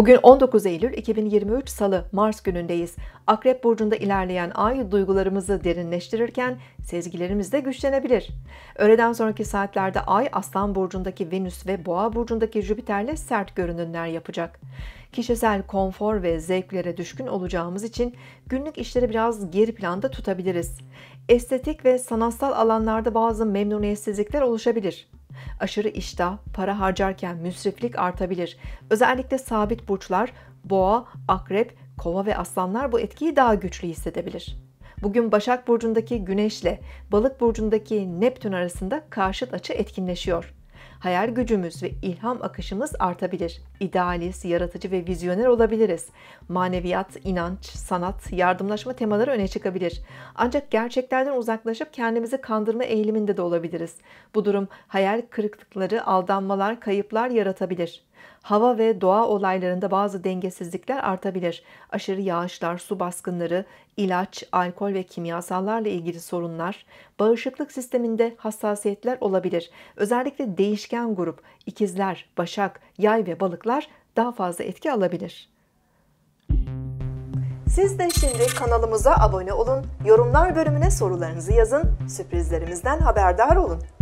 Bugün 19 Eylül 2023 Salı, Mars günündeyiz. Akrep Burcu'nda ilerleyen ay duygularımızı derinleştirirken sezgilerimiz de güçlenebilir. Öğleden sonraki saatlerde ay Aslan Burcu'ndaki Venüs ve Boğa Burcu'ndaki Jüpiter'le sert görünümler yapacak. Kişisel konfor ve zevklere düşkün olacağımız için günlük işleri biraz geri planda tutabiliriz. Estetik ve sanatsal alanlarda bazı memnuniyetsizlikler oluşabilir. Aşırı iştah, para harcarken müsriflik artabilir. Özellikle sabit burçlar, boğa, akrep, kova ve aslanlar bu etkiyi daha güçlü hissedebilir. Bugün Başak Burcu'ndaki Güneş'le Balık Burcu'ndaki Neptün arasında karşıt açı etkinleşiyor hayal gücümüz ve ilham akışımız artabilir. İdealist, yaratıcı ve vizyoner olabiliriz. Maneviyat, inanç, sanat, yardımlaşma temaları öne çıkabilir. Ancak gerçeklerden uzaklaşıp kendimizi kandırma eğiliminde de olabiliriz. Bu durum hayal kırıklıkları, aldanmalar, kayıplar yaratabilir. Hava ve doğa olaylarında bazı dengesizlikler artabilir. Aşırı yağışlar, su baskınları, ilaç, alkol ve kimyasallarla ilgili sorunlar, bağışıklık sisteminde hassasiyetler olabilir. Özellikle değişken grup, ikizler, başak, yay ve balıklar daha fazla etki alabilir. Siz de şimdi kanalımıza abone olun, yorumlar bölümüne sorularınızı yazın, sürprizlerimizden haberdar olun.